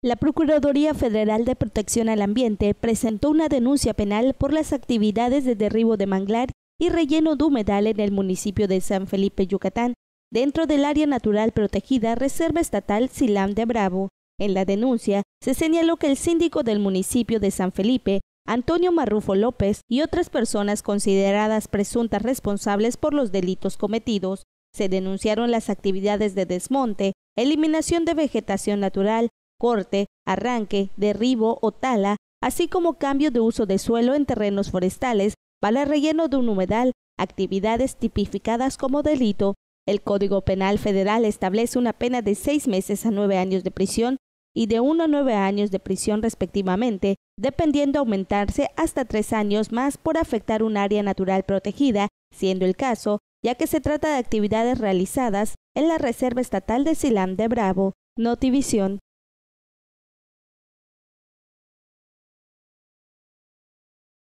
La Procuraduría Federal de Protección al Ambiente presentó una denuncia penal por las actividades de derribo de manglar y relleno de humedal en el municipio de San Felipe, Yucatán, dentro del área natural protegida Reserva Estatal Silam de Bravo. En la denuncia se señaló que el síndico del municipio de San Felipe, Antonio Marrufo López, y otras personas consideradas presuntas responsables por los delitos cometidos, se denunciaron las actividades de desmonte, eliminación de vegetación natural, corte, arranque, derribo o tala, así como cambio de uso de suelo en terrenos forestales para el relleno de un humedal, actividades tipificadas como delito. El Código Penal Federal establece una pena de seis meses a nueve años de prisión y de uno a nueve años de prisión respectivamente, dependiendo aumentarse hasta tres años más por afectar un área natural protegida, siendo el caso, ya que se trata de actividades realizadas en la Reserva Estatal de Silam de Bravo. Notivisión.